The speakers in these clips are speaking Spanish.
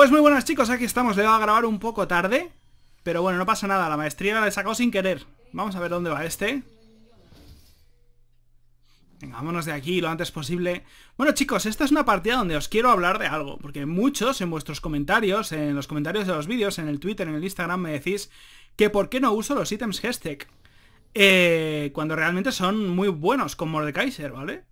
Pues muy buenas chicos, aquí estamos, le voy a grabar un poco tarde Pero bueno, no pasa nada, la maestría la he sacado sin querer Vamos a ver dónde va este Venga, vámonos de aquí lo antes posible Bueno chicos, esta es una partida donde os quiero hablar de algo Porque muchos en vuestros comentarios, en los comentarios de los vídeos, en el Twitter, en el Instagram Me decís que por qué no uso los ítems hashtag eh, Cuando realmente son muy buenos como de Kaiser ¿vale?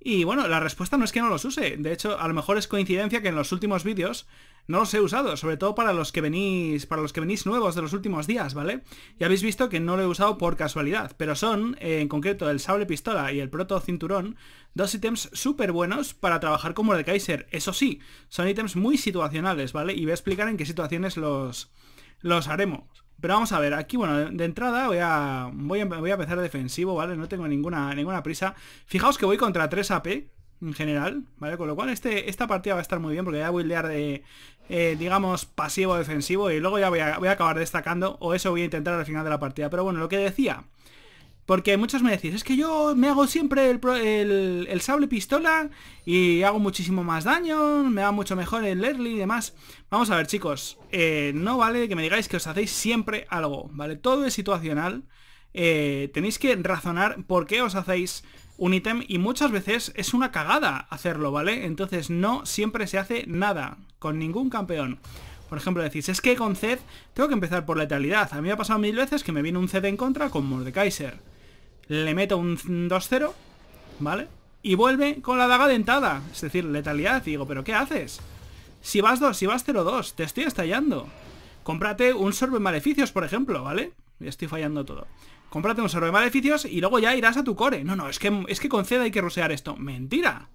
Y bueno, la respuesta no es que no los use. De hecho, a lo mejor es coincidencia que en los últimos vídeos no los he usado, sobre todo para los que venís, para los que venís nuevos de los últimos días, ¿vale? Ya habéis visto que no lo he usado por casualidad, pero son, eh, en concreto, el sable pistola y el proto cinturón, dos ítems súper buenos para trabajar como el Kaiser. Eso sí, son ítems muy situacionales, ¿vale? Y voy a explicar en qué situaciones los, los haremos. Pero vamos a ver, aquí, bueno, de entrada voy a, voy voy a empezar defensivo, ¿vale? No tengo ninguna, ninguna prisa. Fijaos que voy contra 3 AP, en general, ¿vale? Con lo cual este, esta partida va a estar muy bien porque voy a de, eh, digamos, pasivo-defensivo y luego ya voy a, voy a, acabar destacando o eso voy a intentar al final de la partida. Pero bueno, lo que decía, porque muchos me decís, es que yo me hago siempre el, el, el sable pistola y hago muchísimo más daño, me va mucho mejor el early y demás. Vamos a ver chicos, eh, no vale que me digáis que os hacéis siempre algo, ¿vale? Todo es situacional. Eh, tenéis que razonar por qué os hacéis un ítem y muchas veces es una cagada hacerlo, ¿vale? Entonces no siempre se hace nada con ningún campeón. Por ejemplo, decís, es que con Zed tengo que empezar por letalidad. A mí me ha pasado mil veces que me viene un Zed en contra con Mordekaiser. Le meto un 2-0, ¿vale? Y vuelve con la daga dentada, es decir, letalidad. Y digo, ¿pero qué haces? Si vas 2, si vas 0-2, te estoy estallando. Cómprate un sorbe maleficios, por ejemplo, ¿vale? estoy fallando todo. Cómprate un server de maleficios y luego ya irás a tu core. No, no, es que, es que con hay que rusear esto. Mentira.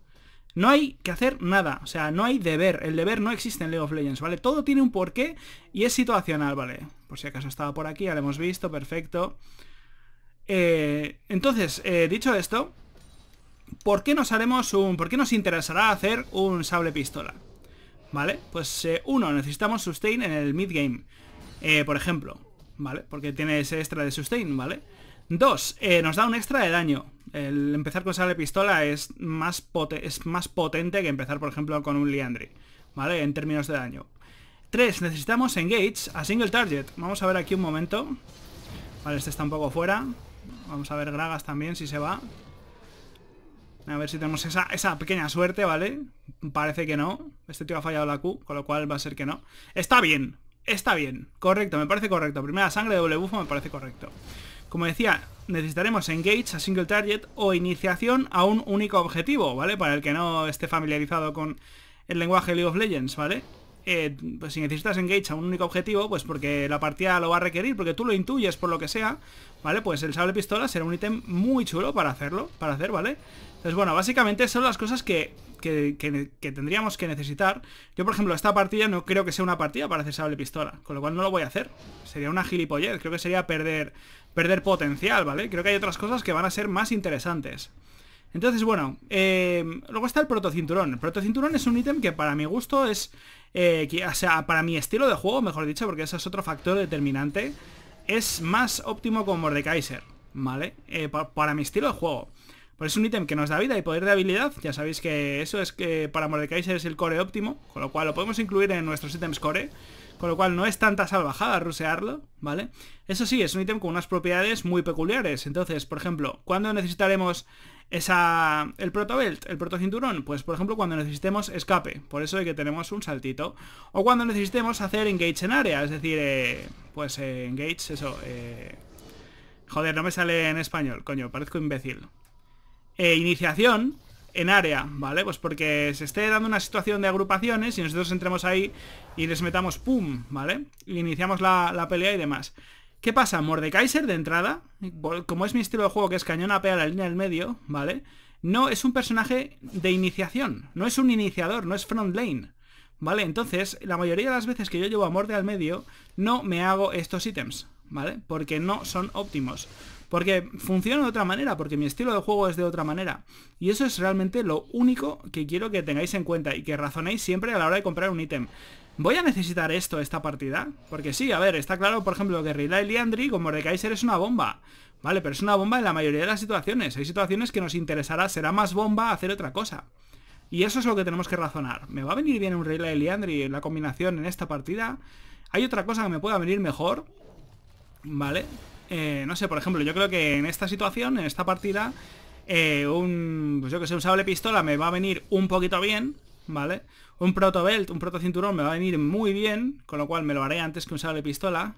No hay que hacer nada, o sea, no hay deber. El deber no existe en League of Legends, ¿vale? Todo tiene un porqué y es situacional, ¿vale? Por si acaso estaba por aquí, ya lo hemos visto, perfecto. Eh, entonces, eh, dicho esto, ¿por qué nos haremos un... ¿Por qué nos interesará hacer un sable pistola? ¿Vale? Pues, eh, uno, necesitamos sustain en el mid-game. por ejemplo, ¿vale? Porque tiene ese extra de sustain, ¿vale? Dos, eh, nos da un extra de daño. El empezar con sale pistola es más, es más potente que empezar, por ejemplo, con un Liandry, ¿vale? En términos de daño. Tres, necesitamos engage a single target. Vamos a ver aquí un momento. Vale, este está un poco fuera. Vamos a ver Gragas también, si se va. A ver si tenemos esa, esa pequeña suerte, ¿vale? Parece que no. Este tío ha fallado la Q, con lo cual va a ser que no. Está bien, Está bien, correcto, me parece correcto. Primera sangre de doble bufo me parece correcto. Como decía, necesitaremos engage a single target o iniciación a un único objetivo, ¿vale? Para el que no esté familiarizado con el lenguaje League of Legends, ¿vale? Eh, pues si necesitas engage a un único objetivo, pues porque la partida lo va a requerir, porque tú lo intuyes por lo que sea, ¿vale? Pues el sable pistola será un ítem muy chulo para hacerlo, para hacer, ¿vale? Entonces, bueno, básicamente son las cosas que que, tendríamos que necesitar. Yo, por ejemplo, esta partida no creo que sea una partida para hacer sable pistola, con lo cual no lo voy a hacer. Sería una gilipollez, creo que sería perder, perder potencial, ¿vale? Creo que hay otras cosas que van a ser más interesantes. Entonces, bueno, eh, luego está el protocinturón. El protocinturón es un ítem que para mi gusto es... Eh, o sea, para mi estilo de juego, mejor dicho, porque ese es otro factor determinante, es más óptimo como Mordekaiser, ¿vale? Eh, para mi estilo de juego. Pues es un ítem que nos da vida y poder de habilidad. Ya sabéis que eso es que para Mordekaiser es el core óptimo, con lo cual lo podemos incluir en nuestros ítems core. Con lo cual no es tanta salvajada rusearlo, ¿vale? Eso sí, es un ítem con unas propiedades muy peculiares. Entonces, por ejemplo, ¿cuándo necesitaremos esa, el protobelt, el protocinturón, pues por ejemplo cuando necesitemos escape, por eso de que tenemos un saltito, o cuando necesitemos hacer engage en área, es decir, eh, pues eh, engage, eso, eh, joder, no me sale en español, coño, parezco imbécil, e iniciación en área, ¿vale? Pues porque se esté dando una situación de agrupaciones y nosotros entremos ahí y les metamos ¡pum! ¿Vale? Y iniciamos la, pelea y demás. ¿Qué pasa? Mordekaiser de entrada, como es mi estilo de juego que es cañón a a la línea del medio, ¿vale? No es un personaje de iniciación, no es un iniciador, no es front lane. ¿Vale? Entonces, la mayoría de las veces que yo llevo a Morde al medio, no me hago estos ítems, ¿vale? Porque no son óptimos. Porque funciona de otra manera, porque mi estilo de juego es de otra manera. Y eso es realmente lo único que quiero que tengáis en cuenta y que razonéis siempre a la hora de comprar un ítem. ¿Voy a necesitar esto, esta partida? Porque sí, a ver, está claro, por ejemplo, que Rila y Liandry como Mordekaiser es una bomba. Vale, pero es una bomba en la mayoría de las situaciones. Hay situaciones que nos interesará, será más bomba hacer otra cosa. Y eso es lo que tenemos que razonar. ¿Me va a venir bien un Rayla y en la combinación en esta partida? ¿Hay otra cosa que me pueda venir mejor? Vale, eh, no sé, por ejemplo, yo creo que en esta situación, en esta partida, eh, un, pues yo que sé, un sable pistola me va a venir un poquito bien, ¿vale? Un proto belt, un protocinturón me va a venir muy bien, con lo cual me lo haré antes que un sable pistola.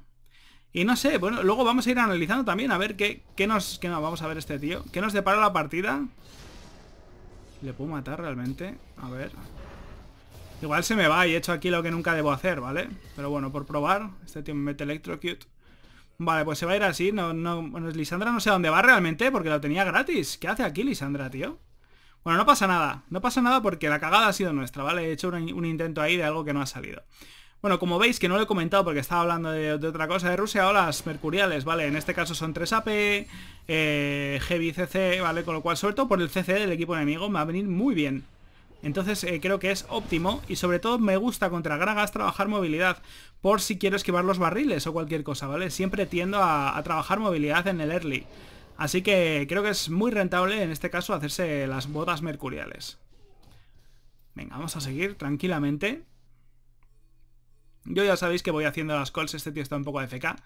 Y no sé, bueno, luego vamos a ir analizando también a ver qué, qué nos... Qué no, vamos a ver este tío. ¿Qué nos depara la partida? ¿Le puedo matar realmente? A ver... Igual se me va y he hecho aquí lo que nunca debo hacer, ¿vale? Pero bueno, por probar, este tío me mete electrocute. Vale, pues se va a ir así. No, no, bueno, Lisandra no sé a dónde va realmente porque lo tenía gratis. ¿Qué hace aquí Lisandra, tío? Bueno, no pasa nada. No pasa nada porque la cagada ha sido nuestra, ¿vale? He hecho un, intento ahí de algo que no ha salido. Bueno, como veis que no lo he comentado porque estaba hablando de, otra cosa de Rusia, o las mercuriales, ¿vale? En este caso son 3AP, eh, Heavy CC, ¿vale? Con lo cual, suelto por el CC del equipo enemigo, me va a venir muy bien. Entonces eh, creo que es óptimo y sobre todo me gusta contra Gragas trabajar movilidad por si quiero esquivar los barriles o cualquier cosa, ¿vale? Siempre tiendo a, trabajar movilidad en el early. Así que creo que es muy rentable en este caso hacerse las botas mercuriales. Venga, vamos a seguir tranquilamente. Yo ya sabéis que voy haciendo las calls, este tío está un poco de FK.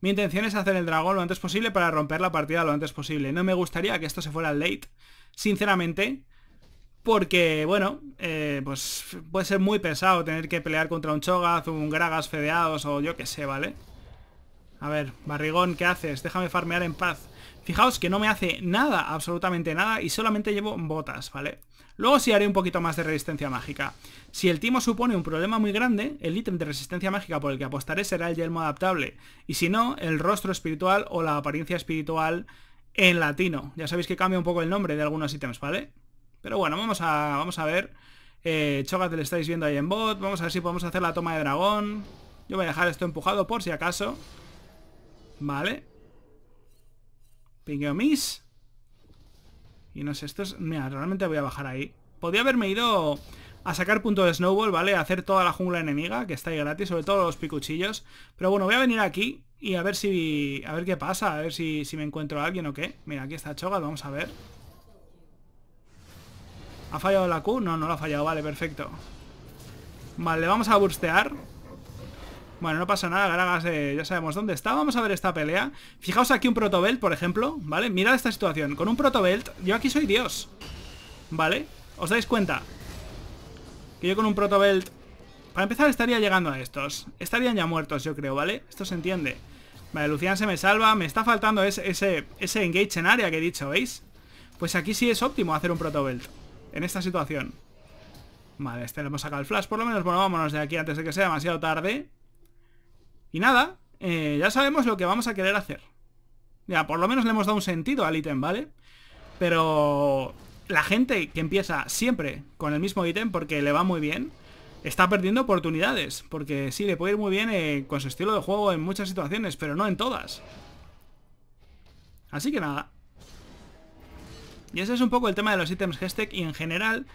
Mi intención es hacer el dragón lo antes posible para romper la partida lo antes posible. No me gustaría que esto se fuera late, sinceramente. Porque, bueno, eh, pues puede ser muy pesado tener que pelear contra un Cho'Gath, un Gragas fedeados o yo qué sé, ¿vale? A ver, barrigón, ¿qué haces? Déjame farmear en paz. Fijaos que no me hace nada, absolutamente nada, y solamente llevo botas, ¿vale? Luego sí haré un poquito más de resistencia mágica. Si el timo supone un problema muy grande, el ítem de resistencia mágica por el que apostaré será el yelmo adaptable, y si no, el rostro espiritual o la apariencia espiritual en latino. Ya sabéis que cambia un poco el nombre de algunos ítems, ¿vale? vale pero bueno, vamos a, vamos a ver. Eh, Chogat le estáis viendo ahí en bot. Vamos a ver si podemos hacer la toma de dragón. Yo voy a dejar esto empujado por si acaso. Vale. Pingueo miss Y no sé, esto es... Mira, realmente voy a bajar ahí. Podría haberme ido a sacar punto de snowball, ¿vale? A hacer toda la jungla enemiga, que está ahí gratis, sobre todo los picuchillos. Pero bueno, voy a venir aquí y a ver si... A ver qué pasa, a ver si, si me encuentro a alguien o qué. Mira, aquí está Chogat, vamos a ver. ¿Ha fallado la Q? No, no la ha fallado, vale, perfecto Vale, le vamos a burstear Bueno, no pasa nada, Gragas, eh, ya sabemos dónde está Vamos a ver esta pelea Fijaos aquí un protobelt, por ejemplo, ¿vale? Mirad esta situación, con un protobelt, yo aquí soy Dios ¿Vale? ¿Os dais cuenta? Que yo con un protobelt Para empezar estaría llegando a estos Estarían ya muertos, yo creo, ¿vale? Esto se entiende Vale, Lucian se me salva Me está faltando ese, ese, ese engage en área que he dicho, ¿veis? Pues aquí sí es óptimo hacer un protobelt en esta situación. Vale, este le hemos sacado el flash por lo menos. Bueno, vámonos de aquí antes de que sea demasiado tarde. Y nada, eh, ya sabemos lo que vamos a querer hacer. Ya, por lo menos le hemos dado un sentido al ítem, ¿vale? Pero la gente que empieza siempre con el mismo ítem porque le va muy bien, está perdiendo oportunidades. Porque sí, le puede ir muy bien eh, con su estilo de juego en muchas situaciones, pero no en todas. Así que nada, y ese es un poco el tema de los ítems hashtag y en general...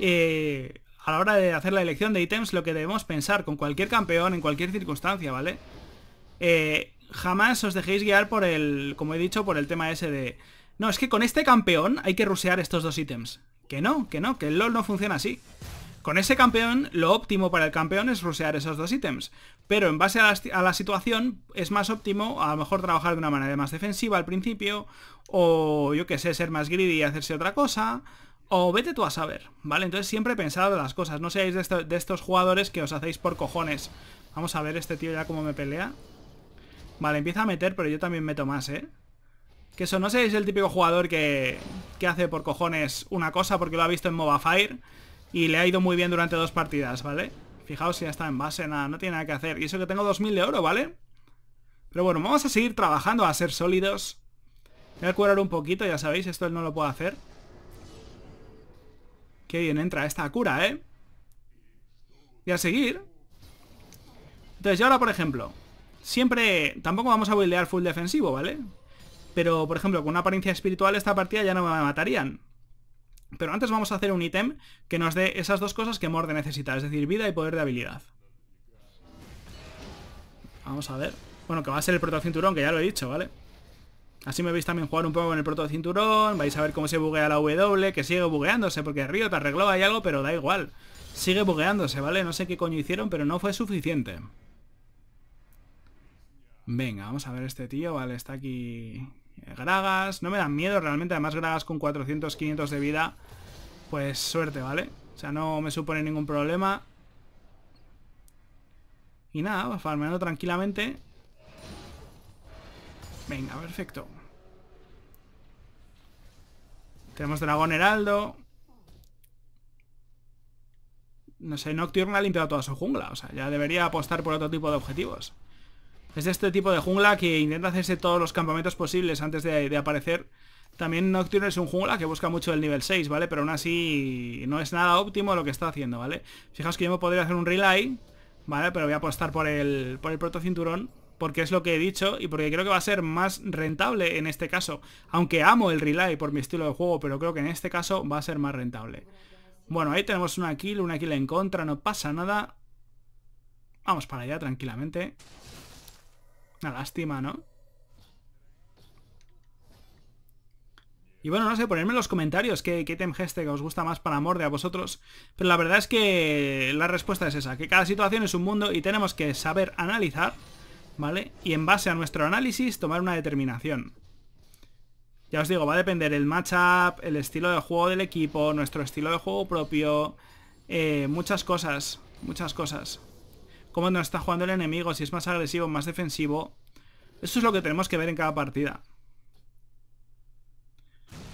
Eh, a la hora de hacer la elección de ítems, lo que debemos pensar con cualquier campeón, en cualquier circunstancia, ¿vale? Eh, jamás os dejéis guiar por el, como he dicho, por el tema ese de... No, es que con este campeón hay que rusear estos dos ítems. Que no, que no, que el LoL no funciona así. Con ese campeón, lo óptimo para el campeón es rusear esos dos ítems. Pero en base a la, situación es más óptimo a lo mejor trabajar de una manera más defensiva al principio, o yo qué sé, ser más greedy y hacerse otra cosa, o vete tú a saber, ¿vale? Entonces siempre pensad las cosas, no seáis de, estos jugadores que os hacéis por cojones. Vamos a ver este tío ya cómo me pelea. Vale, empieza a meter, pero yo también meto más, ¿eh? Que eso, no seáis el típico jugador que, hace por cojones una cosa porque lo ha visto en Mobafire Fire y le ha ido muy bien durante dos partidas, ¿vale? vale Fijaos si ya está en base, nada, no tiene nada que hacer. Y eso que tengo 2.000 de oro, ¿vale? Pero bueno, vamos a seguir trabajando a ser sólidos. Voy a curar un poquito, ya sabéis, esto él no lo puede hacer. Qué bien entra esta cura, ¿eh? Y a seguir. Entonces, yo ahora, por ejemplo, siempre... Tampoco vamos a buildear full defensivo, ¿vale? Pero, por ejemplo, con una apariencia espiritual esta partida ya no me matarían. Pero antes vamos a hacer un ítem que nos dé esas dos cosas que Morde necesita, es decir, vida y poder de habilidad. Vamos a ver. Bueno, que va a ser el protocinturón, que ya lo he dicho, ¿vale? Así me veis también jugar un poco con el protocinturón, vais a ver cómo se buguea la W, que sigue bugueándose, porque río te arregló ahí algo, pero da igual. Sigue bugueándose, ¿vale? No sé qué coño hicieron, pero no fue suficiente. Venga, vamos a ver este tío, vale, está aquí Gragas, no me dan miedo realmente, además Gragas con 400, 500 de vida, pues suerte, ¿vale? O sea, no me supone ningún problema. Y nada, farmeando tranquilamente. Venga, perfecto. Tenemos Dragón Heraldo. No sé, Nocturne ha limpiado toda su jungla, o sea, ya debería apostar por otro tipo de objetivos. Es de este tipo de jungla que intenta hacerse todos los campamentos posibles antes de, aparecer. También Nocturne es un jungla que busca mucho el nivel 6, ¿vale? Pero aún así no es nada óptimo lo que está haciendo, ¿vale? Fijaos que yo me podría hacer un relay, ¿vale? Pero voy a apostar por el, por el protocinturón porque es lo que he dicho y porque creo que va a ser más rentable en este caso. Aunque amo el relay por mi estilo de juego, pero creo que en este caso va a ser más rentable. Bueno, ahí tenemos una kill, una kill en contra, no pasa nada. Vamos para allá tranquilamente. Una lástima, ¿no? Y bueno, no sé, ponerme en los comentarios qué, qué este que os gusta más para Morde a vosotros. Pero la verdad es que la respuesta es esa, que cada situación es un mundo y tenemos que saber analizar, ¿vale? Y en base a nuestro análisis tomar una determinación. Ya os digo, va a depender el matchup, el estilo de juego del equipo, nuestro estilo de juego propio, eh, muchas cosas, muchas cosas cómo nos está jugando el enemigo, si es más agresivo, más defensivo. Eso es lo que tenemos que ver en cada partida.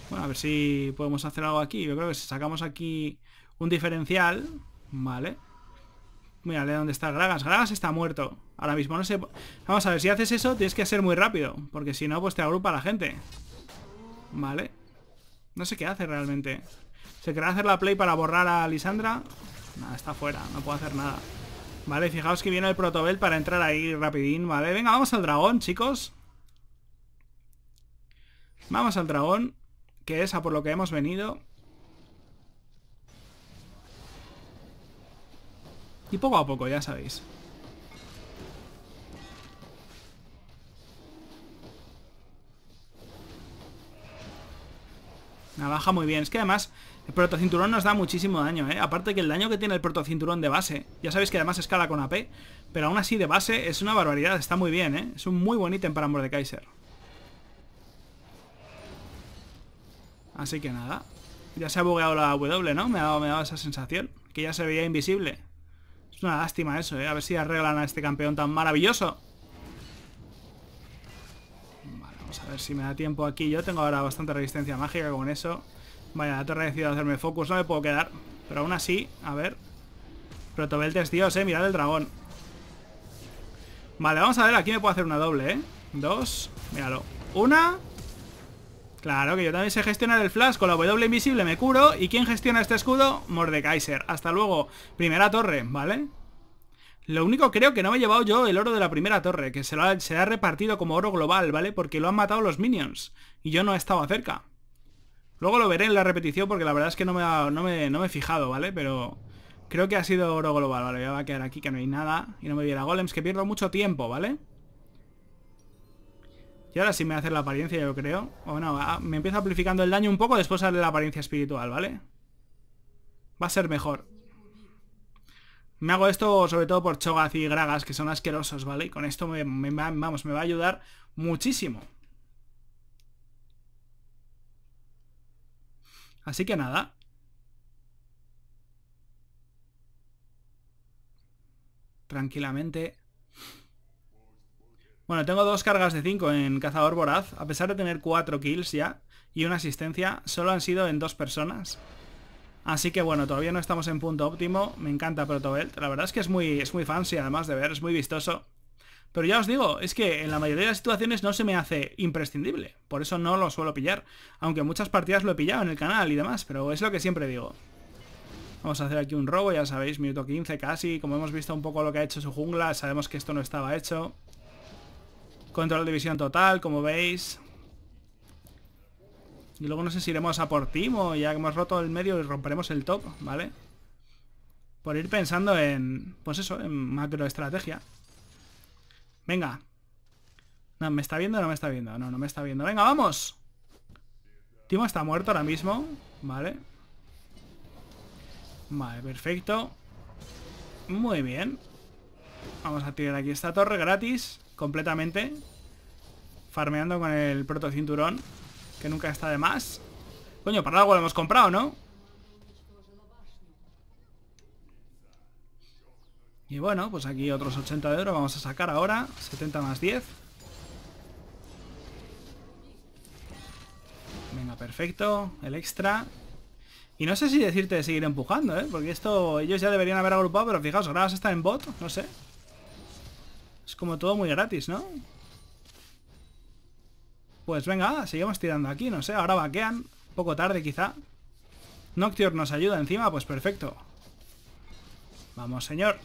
Bueno, a ver si podemos hacer algo aquí. Yo creo que si sacamos aquí un diferencial, ¿vale? lee dónde está Gragas. Gragas está muerto. Ahora mismo no sé... Vamos a ver, si haces eso tienes que hacer muy rápido. Porque si no, pues te agrupa la gente. Vale. No sé qué hace realmente. ¿Se querrá hacer la play para borrar a Lisandra? Nada, está fuera. No puedo hacer nada. Vale, fijaos que viene el protobel para entrar ahí rapidín, ¿vale? Venga, vamos al dragón, chicos. Vamos al dragón, que es a por lo que hemos venido. Y poco a poco, ya sabéis. Navaja muy bien. Es que además el protocinturón nos da muchísimo daño, ¿eh? Aparte que el daño que tiene el protocinturón de base. Ya sabéis que además escala con AP. Pero aún así de base es una barbaridad. Está muy bien, ¿eh? Es un muy buen ítem para Kaiser. Así que nada. Ya se ha bugueado la W, ¿no? Me ha, dado, me esa sensación. Que ya se veía invisible. Es una lástima eso, ¿eh? A ver si arreglan a este campeón tan maravilloso. vamos a ver si me da tiempo aquí. Yo tengo ahora bastante resistencia mágica con eso. Vaya, la torre ha decidido hacerme focus, no me puedo quedar. Pero aún así, a ver. Protobeltes, es Dios, eh, mirad el dragón. Vale, vamos a ver, aquí me puedo hacer una doble, eh. Dos, míralo. Una. Claro que yo también sé gestionar el flash, con la W invisible me curo. ¿Y quién gestiona este escudo? Mordekaiser. Hasta luego. Primera torre, ¿vale? Lo único creo que no me he llevado yo el oro de la primera torre, que se, lo se ha repartido como oro global, ¿vale? Porque lo han matado los minions. Y yo no he estado cerca. Luego lo veré en la repetición porque la verdad es que no me, he fijado, ¿vale? Pero creo que ha sido oro global, ¿vale? Ya va a quedar aquí que no hay nada y no me viera golems, que pierdo mucho tiempo, ¿vale? Y ahora sí me hace la apariencia, yo creo. O no, ah, me empieza amplificando el daño un poco, después sale la apariencia espiritual, ¿vale? Va a ser mejor. Me hago esto sobre todo por Chogaz y Gragas, que son asquerosos, ¿vale? Y con esto, vamos, me va a ayudar muchísimo. Así que nada. Tranquilamente. Bueno, tengo dos cargas de 5 en Cazador Voraz. A pesar de tener 4 kills ya y una asistencia, solo han sido en dos personas. Así que bueno, todavía no estamos en punto óptimo. Me encanta Protobelt. La verdad es que es muy, es muy fancy además de ver, es muy vistoso. Pero ya os digo, es que en la mayoría de las situaciones no se me hace imprescindible. Por eso no lo suelo pillar. Aunque muchas partidas lo he pillado en el canal y demás, pero es lo que siempre digo. Vamos a hacer aquí un robo, ya sabéis, minuto 15 casi. Como hemos visto un poco lo que ha hecho su jungla, sabemos que esto no estaba hecho. Control de visión total, como veis. Y luego no sé si iremos a por O ya que hemos roto el medio y romperemos el top, ¿vale? Por ir pensando en, pues eso, en macroestrategia. estrategia. Venga. No, ¿me está viendo o no me está viendo? No, no me está viendo. ¡Venga, vamos! Timo está muerto ahora mismo. Vale. Vale, perfecto. Muy bien. Vamos a tirar aquí esta torre gratis. Completamente. Farmeando con el protocinturón. Que nunca está de más. Coño, para algo lo hemos comprado, ¿no? Y bueno, pues aquí otros 80 de oro vamos a sacar ahora. 70 más 10. Venga, perfecto. El extra. Y no sé si decirte de seguir empujando, ¿eh? Porque esto ellos ya deberían haber agrupado, pero fijaos, ahora vas en bot, no sé. Es como todo muy gratis, ¿no? Pues venga, seguimos tirando aquí, no sé, ahora vaquean. poco tarde quizá. Nocturne nos ayuda encima, pues perfecto. Vamos, señor.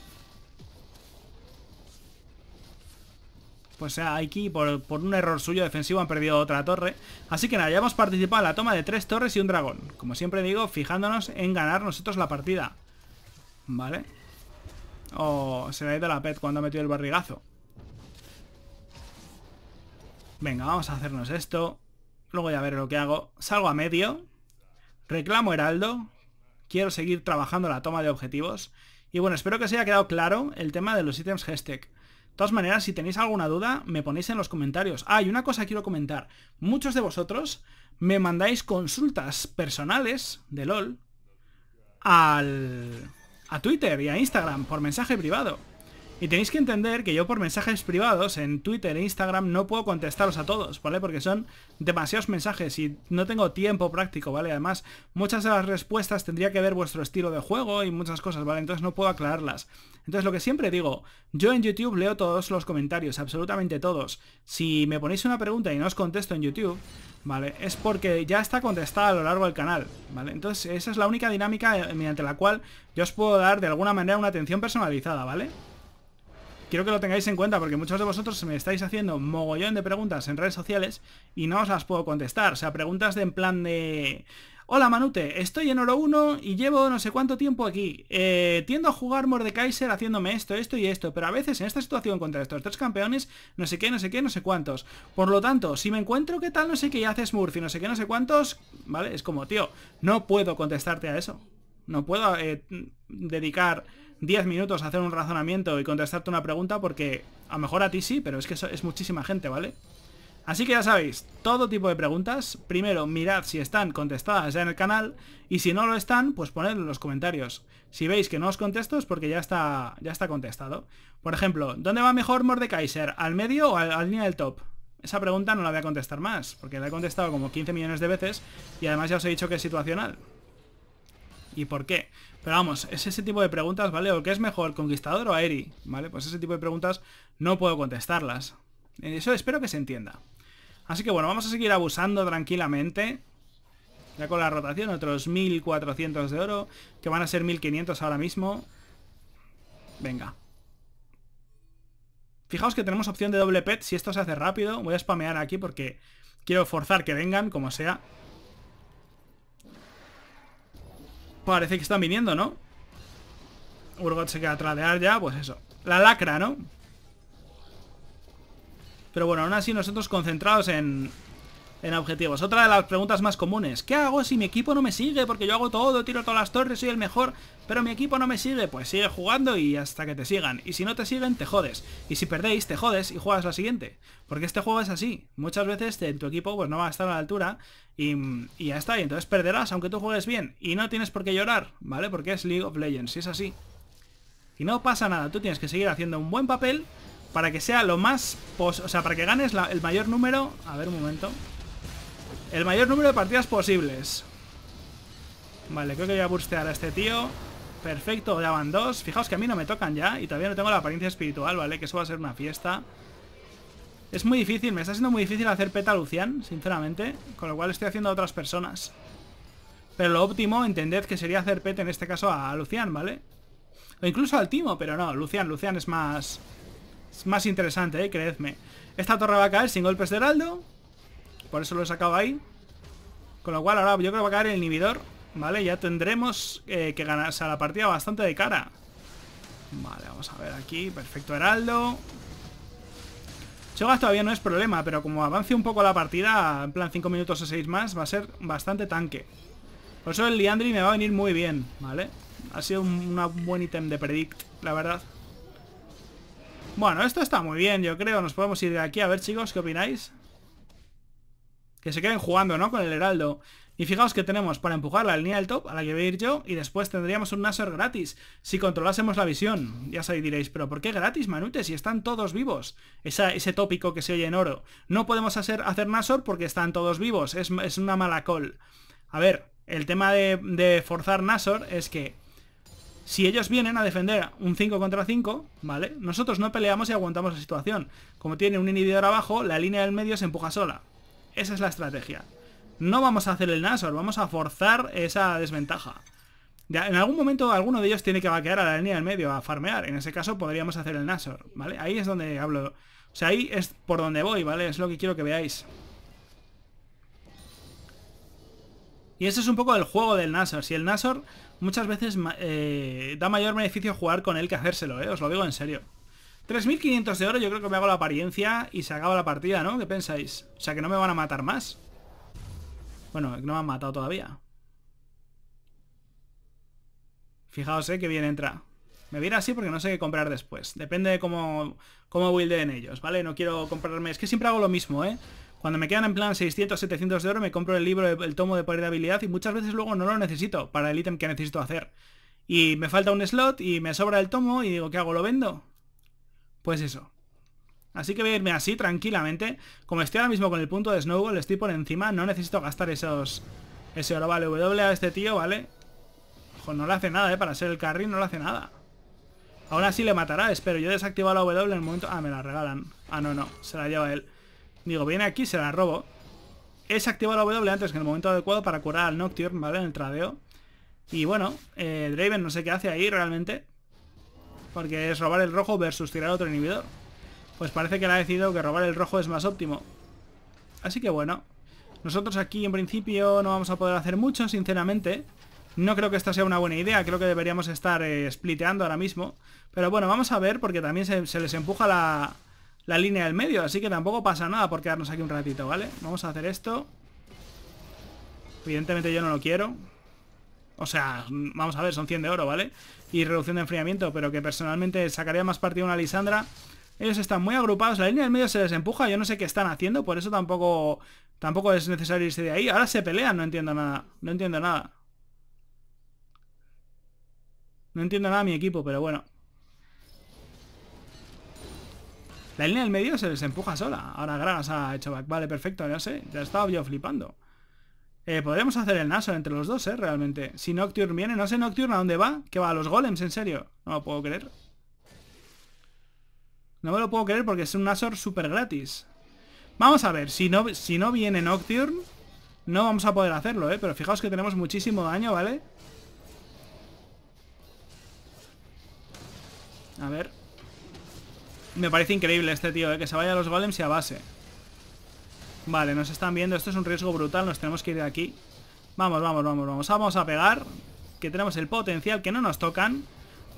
Pues sea, aquí por, un error suyo defensivo han perdido otra torre. Así que nada, ya hemos participado en la toma de tres torres y un dragón. Como siempre digo, fijándonos en ganar nosotros la partida. Vale. Oh, se le ha ido la pet cuando ha metido el barrigazo. Venga, vamos a hacernos esto. Luego ya veré lo que hago. Salgo a medio. Reclamo heraldo. Quiero seguir trabajando la toma de objetivos. Y bueno, espero que se haya quedado claro el tema de los ítems Hestec. De todas maneras, si tenéis alguna duda, me ponéis en los comentarios. Ah, y una cosa quiero comentar. Muchos de vosotros me mandáis consultas personales de LOL a Twitter y a Instagram por mensaje privado. Y tenéis que entender que yo por mensajes privados en Twitter e Instagram no puedo contestaros a todos, ¿vale? Porque son demasiados mensajes y no tengo tiempo práctico, ¿vale? Además, muchas de las respuestas tendría que ver vuestro estilo de juego y muchas cosas, ¿vale? Entonces no puedo aclararlas. Entonces lo que siempre digo, yo en YouTube leo todos los comentarios, absolutamente todos. Si me ponéis una pregunta y no os contesto en YouTube, ¿vale? Es porque ya está contestada a lo largo del canal, ¿vale? Entonces esa es la única dinámica mediante la cual yo os puedo dar de alguna manera una atención personalizada, ¿vale? quiero que lo tengáis en cuenta porque muchos de vosotros me estáis haciendo mogollón de preguntas en redes sociales y no os las puedo contestar. O sea, preguntas de en plan de... Hola Manute, estoy en oro 1 y llevo no sé cuánto tiempo aquí. Eh, tiendo a jugar Mordekaiser haciéndome esto, esto y esto, pero a veces en esta situación contra estos tres campeones, no sé qué, no sé qué, no sé cuántos. Por lo tanto, si me encuentro qué tal, no sé qué, y haces y no sé qué, no sé cuántos, ¿vale? Es como, tío, no puedo contestarte a eso. No puedo eh, dedicar 10 minutos hacer un razonamiento y contestarte una pregunta porque a lo mejor a ti sí, pero es que es muchísima gente, ¿vale? Así que ya sabéis, todo tipo de preguntas, primero mirad si están contestadas ya en el canal y si no lo están, pues ponedlo en los comentarios. Si veis que no os contesto es porque ya está, ya está contestado. Por ejemplo, ¿dónde va mejor Mordekaiser? ¿Al medio o a la línea del top? Esa pregunta no la voy a contestar más, porque la he contestado como 15 millones de veces y además ya os he dicho que es situacional. ¿Y por qué? Pero vamos, es ese tipo de preguntas, ¿vale? ¿O qué es mejor, conquistador o Aeri? ¿Vale? Pues ese tipo de preguntas no puedo contestarlas. Eso espero que se entienda. Así que bueno, vamos a seguir abusando tranquilamente. Ya con la rotación, otros 1400 de oro, que van a ser 1500 ahora mismo. Venga. Fijaos que tenemos opción de doble pet, si esto se hace rápido, voy a spamear aquí porque quiero forzar que vengan, como sea. Parece que están viniendo, ¿no? Urgot se queda a tradear ya, pues eso. La lacra, ¿no? Pero bueno, aún así nosotros concentrados en, en objetivos. Otra de las preguntas más comunes, ¿qué hago si mi equipo no me sigue? Porque yo hago todo, tiro todas las torres, soy el mejor, pero mi equipo no me sigue. Pues sigue jugando y hasta que te sigan. Y si no te siguen, te jodes. Y si perdéis, te jodes y juegas la siguiente. Porque este juego es así. Muchas veces tu equipo pues no va a estar a la altura y, ya está. Y entonces perderás, aunque tú juegues bien. Y no tienes por qué llorar, ¿vale? Porque es League of Legends, y es así. Y no pasa nada, tú tienes que seguir haciendo un buen papel para que sea lo más... o sea, para que ganes el mayor número... A ver un momento. El mayor número de partidas posibles. Vale, creo que voy a burstear a este tío. Perfecto, ya van dos. Fijaos que a mí no me tocan ya y todavía no tengo la apariencia espiritual, ¿vale? Que eso va a ser una fiesta. Es muy difícil, me está siendo muy difícil hacer peta a Lucian, sinceramente. Con lo cual estoy haciendo a otras personas. Pero lo óptimo, entended que sería hacer pet en este caso a Lucian, ¿vale? O incluso al Timo, pero no, Lucian, Lucian es más... Es más interesante, ¿eh? creedme. Esta torre va a caer sin golpes de heraldo. Por eso lo he sacado ahí. Con lo cual ahora yo creo que va a caer el inhibidor. Vale, ya tendremos eh, que ganarse la partida bastante de cara. Vale, vamos a ver aquí. Perfecto heraldo. Chogas todavía no es problema, pero como avance un poco la partida, en plan 5 minutos o 6 más, va a ser bastante tanque. Por eso el Liandri me va a venir muy bien, ¿vale? Ha sido un, un buen ítem de predict, la verdad. Bueno, esto está muy bien, yo creo. Nos podemos ir de aquí. A ver, chicos, ¿qué opináis? que se queden jugando, ¿no? Con el heraldo. Y fijaos que tenemos para empujar la línea del top, a la que voy a ir yo, y después tendríamos un Nasor gratis, si controlásemos la visión. Ya sabéis, diréis, pero ¿por qué gratis, Manute, si están todos vivos? ese tópico que se oye en oro. No podemos hacer, hacer Nasor porque están todos vivos, es, una mala call. A ver, el tema de, forzar Nasor es que si ellos vienen a defender un 5 contra 5, ¿vale? Nosotros no peleamos y aguantamos la situación. Como tiene un inhibidor abajo, la línea del medio se empuja sola. Esa es la estrategia. No vamos a hacer el Nasor, vamos a forzar esa desventaja. Ya, en algún momento alguno de ellos tiene que vaquear a la línea del medio a farmear. En ese caso podríamos hacer el Nasor, ¿vale? Ahí es donde hablo. O sea, ahí es por donde voy, ¿vale? Es lo que quiero que veáis. Y eso es un poco el juego del Nasor. Si el Nasor muchas veces eh, da mayor beneficio jugar con él que hacérselo, ¿eh? Os lo digo en serio. 3.500 de oro, yo creo que me hago la apariencia y se acaba la partida, ¿no? ¿Qué pensáis? O sea, que no me van a matar más. Bueno, no me han matado todavía. Fijaos, ¿eh? Que bien entra. Me viene así porque no sé qué comprar después. Depende de cómo, cómo buildeen ellos, ¿vale? No quiero comprarme... Es que siempre hago lo mismo, ¿eh? Cuando me quedan en plan 600, 700 de oro, me compro el libro, el tomo de poder de habilidad y muchas veces luego no lo necesito para el ítem que necesito hacer. Y me falta un slot y me sobra el tomo y digo, ¿qué hago? ¿Lo vendo? Pues eso. Así que voy a irme así tranquilamente. Como estoy ahora mismo con el punto de Snowball, estoy por encima. No necesito gastar esos... Ese oro vale W a este tío, ¿vale? Ojo, no le hace nada, ¿eh? Para ser el carry no le hace nada. Aún así le matará, espero. Yo he la W en el momento... Ah, me la regalan. Ah, no, no. Se la lleva él. Digo, viene aquí, se la robo. Es activar la W antes que en el momento adecuado para curar al Nocturne, ¿vale? En el tradeo. Y bueno, eh, Draven no sé qué hace ahí realmente. Porque es robar el rojo versus tirar otro inhibidor. Pues parece que le ha decidido que robar el rojo es más óptimo. Así que bueno. Nosotros aquí en principio no vamos a poder hacer mucho, sinceramente. No creo que esta sea una buena idea, creo que deberíamos estar eh, spliteando ahora mismo. Pero bueno, vamos a ver porque también se, les empuja la, la línea del medio, así que tampoco pasa nada por quedarnos aquí un ratito, ¿vale? Vamos a hacer esto. Evidentemente yo no lo quiero, o sea, vamos a ver, son 100 de oro, ¿vale? Y reducción de enfriamiento, pero que personalmente sacaría más partido una Lisandra. Ellos están muy agrupados, la línea del medio se les empuja, yo no sé qué están haciendo, por eso tampoco tampoco es necesario irse de ahí. Ahora se pelean, no entiendo nada, no entiendo nada. No entiendo nada mi equipo, pero bueno. La línea del medio se les empuja sola. Ahora Gragas ha hecho back. Vale, perfecto, ya sé. Ya estaba yo flipando. Eh, podríamos hacer el naso entre los dos, ¿eh? Realmente. Si Nocturne viene, no sé Nocturne a dónde va. Que va a los golems, en serio. No lo puedo creer. No me lo puedo creer porque es un Nasor súper gratis. Vamos a ver, si no, si no viene Nocturne, no vamos a poder hacerlo, ¿eh? Pero fijaos que tenemos muchísimo daño, ¿vale? A ver. Me parece increíble este tío, ¿eh? Que se vaya a los golems y a base. Vale, nos están viendo. Esto es un riesgo brutal. Nos tenemos que ir de aquí. Vamos, vamos, vamos, vamos. Vamos a pegar. Que tenemos el potencial que no nos tocan.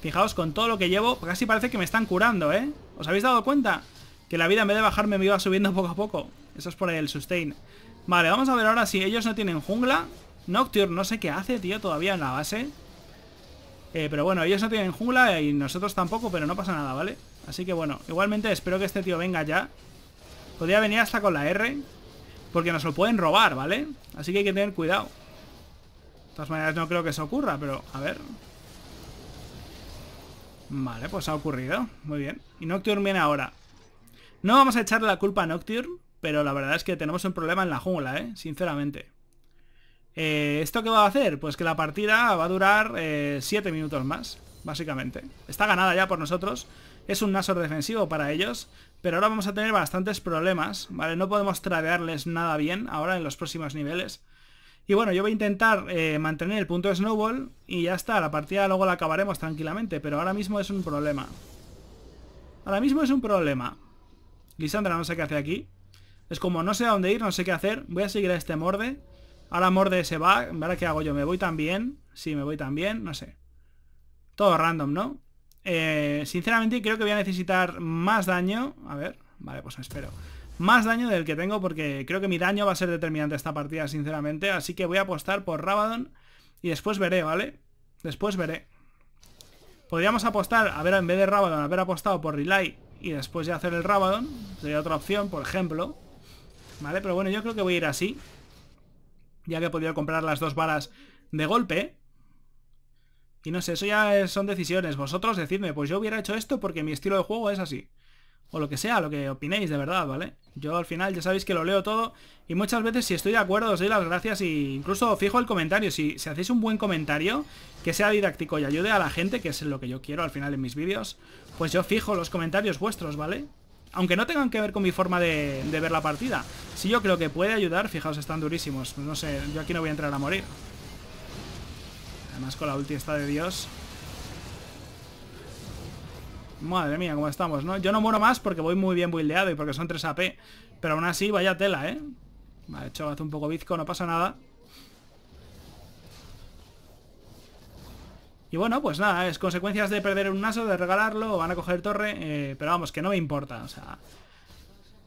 Fijaos con todo lo que llevo. Casi parece que me están curando, ¿eh? ¿Os habéis dado cuenta? Que la vida en vez de bajarme me iba subiendo poco a poco. Eso es por el sustain. Vale, vamos a ver ahora si ellos no tienen jungla. Nocturne no sé qué hace, tío, todavía en la base. Eh, pero bueno, ellos no tienen jungla y nosotros tampoco, pero no pasa nada, ¿vale? Así que bueno, igualmente espero que este tío venga ya. Podría venir hasta con la R, porque nos lo pueden robar, ¿vale? Así que hay que tener cuidado. De todas maneras no creo que eso ocurra, pero a ver. Vale, pues ha ocurrido. Muy bien. Y Nocturne viene ahora. No vamos a echarle la culpa a Nocturne, pero la verdad es que tenemos un problema en la jungla, ¿eh? Sinceramente. Eh, ¿Esto qué va a hacer? Pues que la partida va a durar 7 eh, minutos más, básicamente. Está ganada ya por nosotros. Es un Nasor defensivo para ellos. Pero ahora vamos a tener bastantes problemas, ¿vale? No podemos tragarles nada bien ahora en los próximos niveles. Y bueno, yo voy a intentar eh, mantener el punto de Snowball y ya está, la partida luego la acabaremos tranquilamente, pero ahora mismo es un problema. Ahora mismo es un problema. Lisandra no sé qué hace aquí. Es como no sé a dónde ir, no sé qué hacer. Voy a seguir a este morde. Ahora morde se va. ¿verdad qué hago yo? ¿Me voy también? Sí, me voy también. No sé. Todo random, ¿no? Eh, sinceramente creo que voy a necesitar más daño. A ver, vale, pues espero. Más daño del que tengo porque creo que mi daño va a ser determinante esta partida, sinceramente. Así que voy a apostar por Rabadon y después veré, ¿vale? Después veré. Podríamos apostar, a ver, en vez de Rabadon, haber apostado por Relay y después ya hacer el Rabadon. Sería otra opción, por ejemplo. ¿Vale? Pero bueno, yo creo que voy a ir así. Ya que he podido comprar las dos balas de golpe. Y no sé, eso ya son decisiones. Vosotros decidme, pues yo hubiera hecho esto porque mi estilo de juego es así. O lo que sea, lo que opinéis de verdad, ¿vale? Yo al final ya sabéis que lo leo todo y muchas veces si estoy de acuerdo os doy las gracias y incluso fijo el comentario. Si, si hacéis un buen comentario que sea didáctico y ayude a la gente, que es lo que yo quiero al final en mis vídeos, pues yo fijo los comentarios vuestros, ¿vale? Aunque no tengan que ver con mi forma de, de ver la partida. Si yo creo que puede ayudar, fijaos, están durísimos. No sé, yo aquí no voy a entrar a morir. Además con la ulti está de Dios. Madre mía, cómo estamos, ¿no? Yo no muero más porque voy muy bien buildeado y porque son 3 AP. Pero aún así, vaya tela, ¿eh? Vale, hecho hace un poco bizco, no pasa nada. Y bueno, pues nada, es consecuencias de perder un naso, de regalarlo, o van a coger torre, eh, pero vamos, que no me importa, o sea...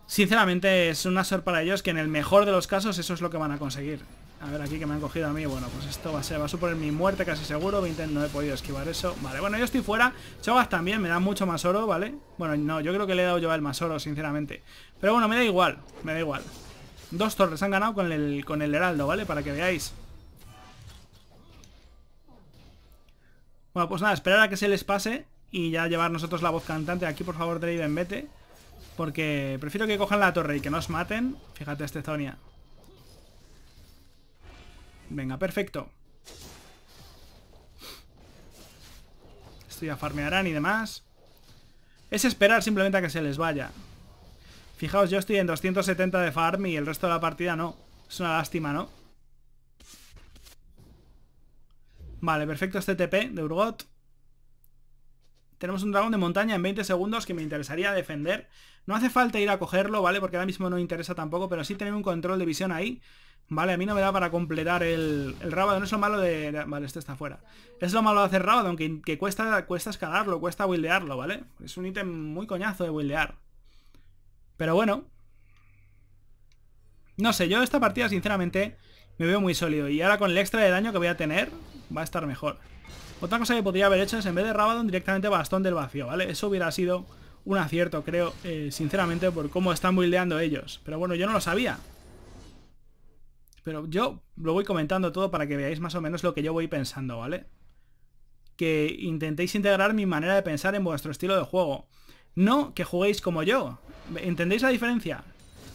Sinceramente es un Nasor para ellos que en el mejor de los casos eso es lo que van a conseguir. A ver aquí que me han cogido a mí. Bueno, pues esto va a, ser, va a suponer mi muerte casi seguro. no he podido esquivar eso. Vale, bueno, yo estoy fuera. Chogas también, me da mucho más oro, ¿vale? Bueno, no, yo creo que le he dado yo el más oro, sinceramente. Pero bueno, me da igual, me da igual. Dos torres han ganado con el, con el heraldo, ¿vale? Para que veáis. Bueno, pues nada, esperar a que se les pase y ya llevar nosotros la voz cantante. Aquí, por favor, Draven, vete. Porque prefiero que cojan la torre y que nos maten. Fíjate este Zonia. Venga, perfecto. Esto ya farmearán y demás. Es esperar simplemente a que se les vaya. Fijaos, yo estoy en 270 de farm y el resto de la partida no. Es una lástima, ¿no? Vale, perfecto este TP de Urgot. Tenemos un dragón de montaña en 20 segundos que me interesaría defender. No hace falta ir a cogerlo, ¿vale? Porque ahora mismo no interesa tampoco, pero sí tener un control de visión ahí Vale, a mí no me da para completar el, el Rabadon. es lo malo de, Vale, este está fuera. Es lo malo de hacer Rabadon, que, cuesta, cuesta escalarlo, cuesta buildearlo, ¿vale? Es un ítem muy coñazo de buildear. Pero bueno. No sé, yo esta partida, sinceramente, me veo muy sólido. Y ahora con el extra de daño que voy a tener, va a estar mejor. Otra cosa que podría haber hecho es, en vez de Rabadon, directamente Bastón del Vacío, ¿vale? Eso hubiera sido un acierto, creo, eh, sinceramente, por cómo están buildeando ellos. Pero bueno, yo no lo sabía. Pero yo lo voy comentando todo para que veáis más o menos lo que yo voy pensando, ¿vale? Que intentéis integrar mi manera de pensar en vuestro estilo de juego. No que juguéis como yo. ¿Entendéis la diferencia?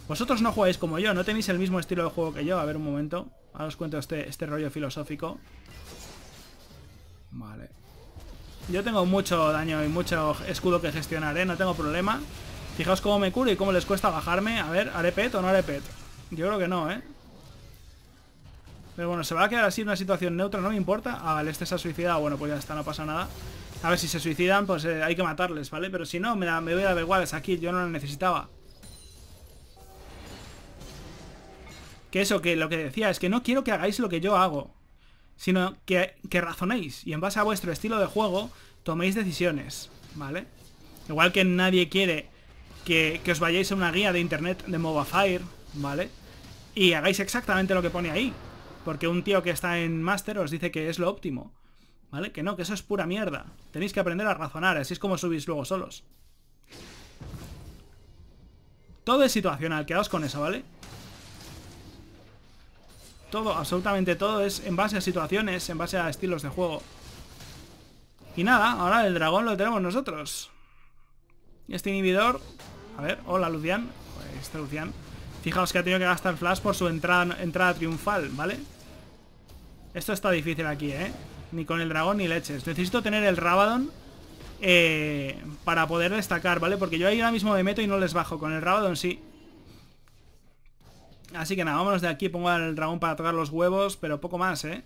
Vosotros no jugáis como yo, no tenéis el mismo estilo de juego que yo. A ver un momento. Ahora os cuento este, este rollo filosófico. Vale. Yo tengo mucho daño y mucho escudo que gestionar, ¿eh? No tengo problema. Fijaos cómo me curo y cómo les cuesta bajarme. A ver, ¿haré pet o no haré pet? Yo creo que no, ¿eh? Pero bueno, se va a quedar así una situación neutra, no me importa. Ah, vale, este se ha suicidado. Bueno, pues ya está, no pasa nada. A ver, si se suicidan, pues eh, hay que matarles, ¿vale? Pero si no, me, me voy a dar igual, aquí, yo no la necesitaba. Que eso, que lo que decía es que no quiero que hagáis lo que yo hago, sino que, razonéis y en base a vuestro estilo de juego toméis decisiones, ¿vale? Igual que nadie quiere que, os vayáis a una guía de internet de Mobile Fire, ¿vale? Y hagáis exactamente lo que pone ahí, porque un tío que está en Master os dice que es lo óptimo. ¿Vale? Que no, que eso es pura mierda. Tenéis que aprender a razonar, así es como subís luego solos. Todo es situacional, quedaos con eso, ¿vale? Todo, absolutamente todo es en base a situaciones, en base a estilos de juego. Y nada, ahora el dragón lo tenemos nosotros. Y este inhibidor... A ver, hola Lucian. Pues, este Lucian. Fijaos que ha tenido que gastar flash por su entrada, entrada triunfal, ¿vale? Esto está difícil aquí, ¿eh? Ni con el dragón ni leches. Necesito tener el Rabadon eh, para poder destacar, ¿vale? Porque yo ahí ahora mismo me meto y no les bajo. Con el Rabadon sí. Así que nada, vámonos de aquí. Pongo al dragón para tocar los huevos, pero poco más, ¿eh?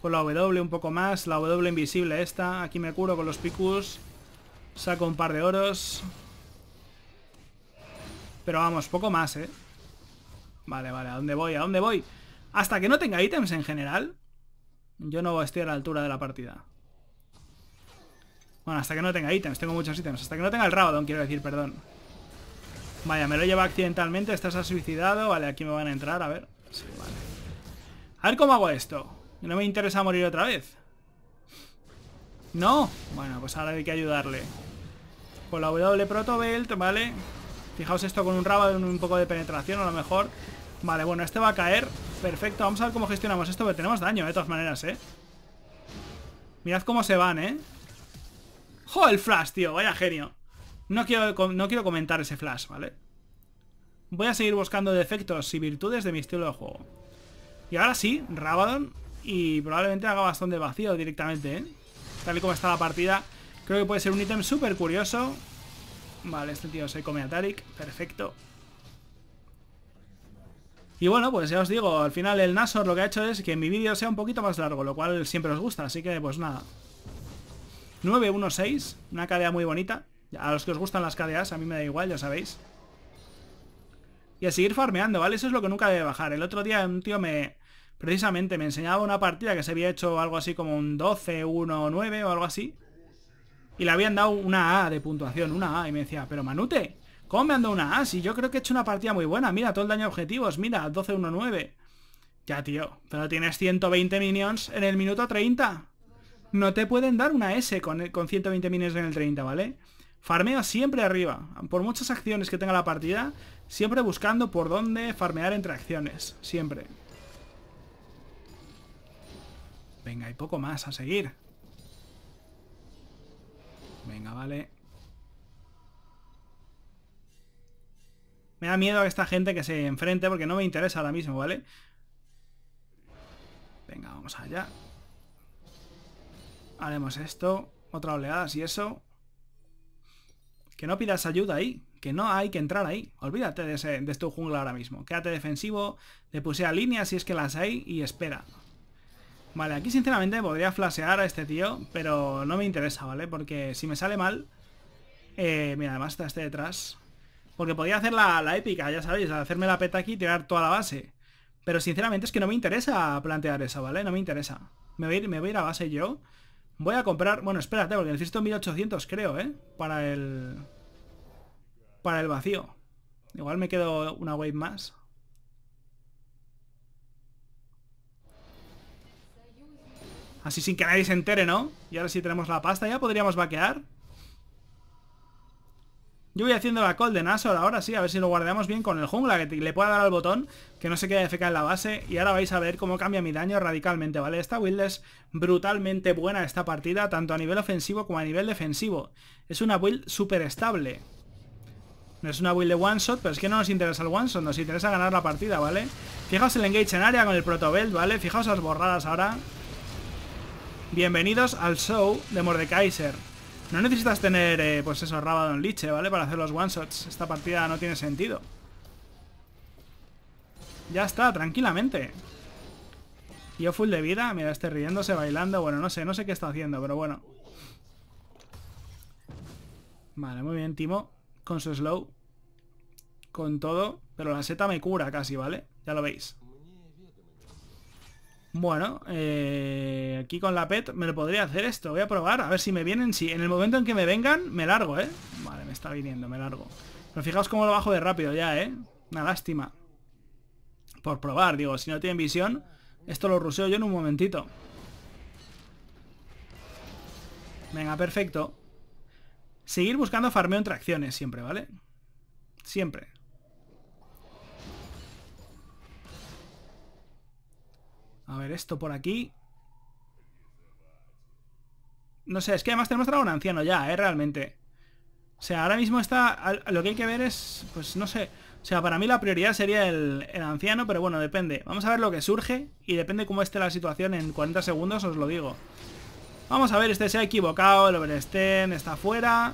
Con la W un poco más. La W invisible esta. Aquí me curo con los picus. Saco un par de oros. Pero vamos, poco más, ¿eh? Vale, vale, ¿a dónde voy? ¿A dónde voy? Hasta que no tenga ítems en general yo no estoy a la altura de la partida. Bueno, hasta que no tenga ítems. Tengo muchos ítems. Hasta que no tenga el Rabadon, quiero decir, perdón. Vaya, me lo lleva accidentalmente. Estás a suicidado. Vale, aquí me van a entrar. A ver. Sí, vale. A ver cómo hago esto. No me interesa morir otra vez. ¿No? Bueno, pues ahora hay que ayudarle. Con la W Protobelt, ¿vale? Fijaos esto con un Rabadon, un poco de penetración a lo mejor. Vale, bueno, este va a caer. Perfecto, vamos a ver cómo gestionamos esto, pero tenemos daño, de todas maneras, ¿eh? Mirad cómo se van, ¿eh? ¡Jo, el flash, tío! Vaya genio. No quiero, no quiero comentar ese flash, ¿vale? Voy a seguir buscando defectos y virtudes de mi estilo de juego. Y ahora sí, Rabadon. Y probablemente haga bastante vacío directamente, ¿eh? Tal y como está la partida. Creo que puede ser un ítem súper curioso. Vale, este tío se come a Tarik. Perfecto. Y bueno, pues ya os digo, al final el Nasor lo que ha hecho es que mi vídeo sea un poquito más largo, lo cual siempre os gusta, así que pues nada. 916, una cadea muy bonita. A los que os gustan las cadeas, a mí me da igual, ya sabéis. Y a seguir farmeando, ¿vale? Eso es lo que nunca debe bajar. El otro día un tío me... Precisamente me enseñaba una partida que se había hecho algo así como un 12, 1, 9 o algo así. Y le habían dado una A de puntuación, una A. Y me decía, pero Manute, ¿Cómo me ando una as? Y yo creo que he hecho una partida muy buena. Mira, todo el daño a objetivos. Mira, 12-1-9. Ya, tío. Pero tienes 120 minions en el minuto 30. No te pueden dar una S con, con 120 minions en el 30, ¿vale? Farmeo siempre arriba. Por muchas acciones que tenga la partida, siempre buscando por dónde farmear entre acciones. Siempre. Venga, hay poco más a seguir. Venga, vale. Me da miedo a esta gente que se enfrente porque no me interesa ahora mismo, ¿vale? Venga, vamos allá. Haremos esto. Otra oleada, si eso. Que no pidas ayuda ahí. Que no hay que entrar ahí. Olvídate de, ese, de tu este jungla ahora mismo. Quédate defensivo. Le puse a líneas si es que las hay y espera. Vale, aquí sinceramente podría flashear a este tío, pero no me interesa, ¿vale? Porque si me sale mal... Eh, mira, además está este detrás. Porque podía hacer la, épica, ya sabéis, hacerme la peta aquí y tirar toda la base. Pero sinceramente es que no me interesa plantear eso, ¿vale? No me interesa. Me voy, a ir, me voy a base yo. Voy a comprar... Bueno, espérate, porque necesito 1800, creo, ¿eh? Para el... Para el vacío. Igual me quedo una wave más. Así sin que nadie se entere, ¿no? Y ahora sí tenemos la pasta, ya podríamos vaquear. Yo voy haciendo la call de Nashor ahora sí, a ver si lo guardamos bien con el jungla, que le pueda dar al botón, que no se quede FK en la base. Y ahora vais a ver cómo cambia mi daño radicalmente, ¿vale? Esta build es brutalmente buena esta partida, tanto a nivel ofensivo como a nivel defensivo. Es una build súper estable. No es una build de one shot, pero es que no nos interesa el one shot, nos interesa ganar la partida, ¿vale? Fijaos el engage en área con el protobelt, ¿vale? Fijaos las borradas ahora. Bienvenidos al show de Mordekaiser. No necesitas tener, eh, pues eso, Rabadon Liche, ¿vale? Para hacer los one-shots. Esta partida no tiene sentido. Ya está, tranquilamente. Yo full de vida. Mira, este riéndose, bailando. Bueno, no sé, no sé qué está haciendo, pero bueno. Vale, muy bien, Timo. Con su slow. Con todo. Pero la seta me cura casi, ¿vale? Ya lo veis. Bueno, eh, aquí con la pet me lo podría hacer esto. Voy a probar, a ver si me vienen. Si en el momento en que me vengan, me largo, ¿eh? Vale, me está viniendo, me largo. Pero fijaos cómo lo bajo de rápido ya, ¿eh? Una lástima. Por probar, digo, si no tienen visión, esto lo ruseo yo en un momentito. Venga, perfecto. Seguir buscando farmeo en tracciones siempre, ¿vale? Siempre. A ver, esto por aquí. No sé, es que además tenemos a un anciano ya, ¿eh? Realmente. O sea, ahora mismo está... Lo que hay que ver es... Pues no sé. O sea, para mí la prioridad sería el, anciano, pero bueno, depende. Vamos a ver lo que surge y depende cómo esté la situación en 40 segundos, os lo digo. Vamos a ver, este se ha equivocado, el Oversten está fuera.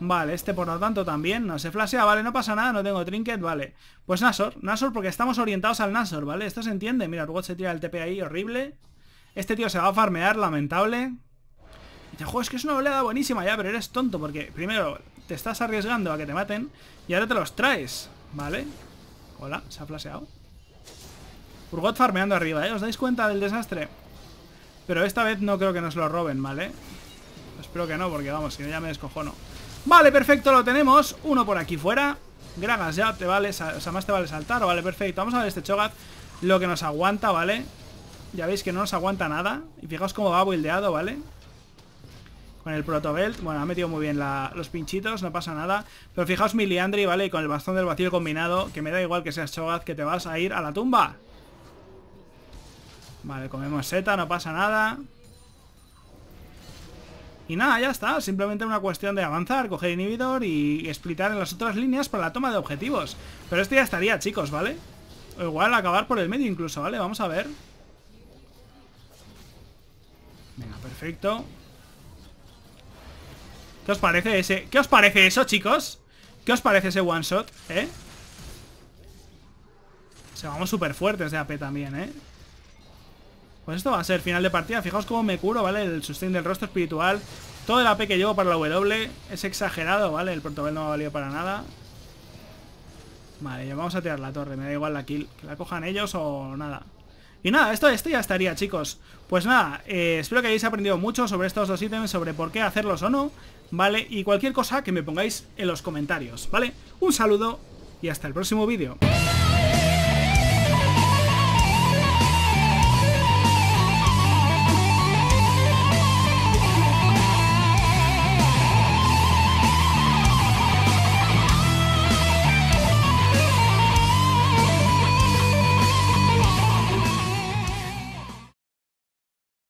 Vale, este por lo tanto también no se flashea, vale, no pasa nada, no tengo trinket, vale. Pues Nasor, Nasor porque estamos orientados al Nasor, ¿vale? Esto se entiende, mira, Urgot se tira el TP ahí, horrible. Este tío se va a farmear, lamentable. te es que es una oleada buenísima ya, pero eres tonto porque primero te estás arriesgando a que te maten y ahora te los traes, ¿vale? Hola, se ha flasheado. Urgot farmeando arriba, ¿eh? ¿Os dais cuenta del desastre? Pero esta vez no creo que nos lo roben, ¿vale? Espero que no, porque vamos, si no ya me descojono. Vale, perfecto, lo tenemos. Uno por aquí fuera. Gragas ya te vale, o sea, más te vale saltar. Vale, perfecto. Vamos a ver este Chogat. Lo que nos aguanta, ¿vale? Ya veis que no nos aguanta nada. Y fijaos cómo va buildeado, ¿vale? Con el protobelt. Bueno, ha metido muy bien los pinchitos, no pasa nada. Pero fijaos mi Liandry, ¿vale? Y con el bastón del vacío combinado, que me da igual que seas Chogat, que te vas a ir a la tumba. Vale, comemos seta, no pasa nada. Y nada, ya está, simplemente una cuestión de avanzar, coger inhibidor y Explotar en las otras líneas para la toma de objetivos. Pero esto ya estaría, chicos, ¿vale? O igual acabar por el medio incluso, ¿vale? Vamos a ver. Venga, perfecto. ¿Qué os parece ese? ¿Qué os parece eso, chicos? ¿Qué os parece ese one shot, eh? Se vamos súper fuertes de AP también, eh pues esto va a ser final de partida. Fijaos cómo me curo, ¿vale? El sustain del rostro espiritual. Todo el AP que llevo para la W es exagerado, ¿vale? El portobel no ha valido para nada. Vale, ya vamos a tirar la torre. Me da igual la kill. Que la cojan ellos o nada. Y nada, esto, esto ya estaría, chicos. Pues nada, eh, espero que hayáis aprendido mucho sobre estos dos ítems, sobre por qué hacerlos o no, ¿vale? Y cualquier cosa que me pongáis en los comentarios, ¿vale? Un saludo y hasta el próximo vídeo.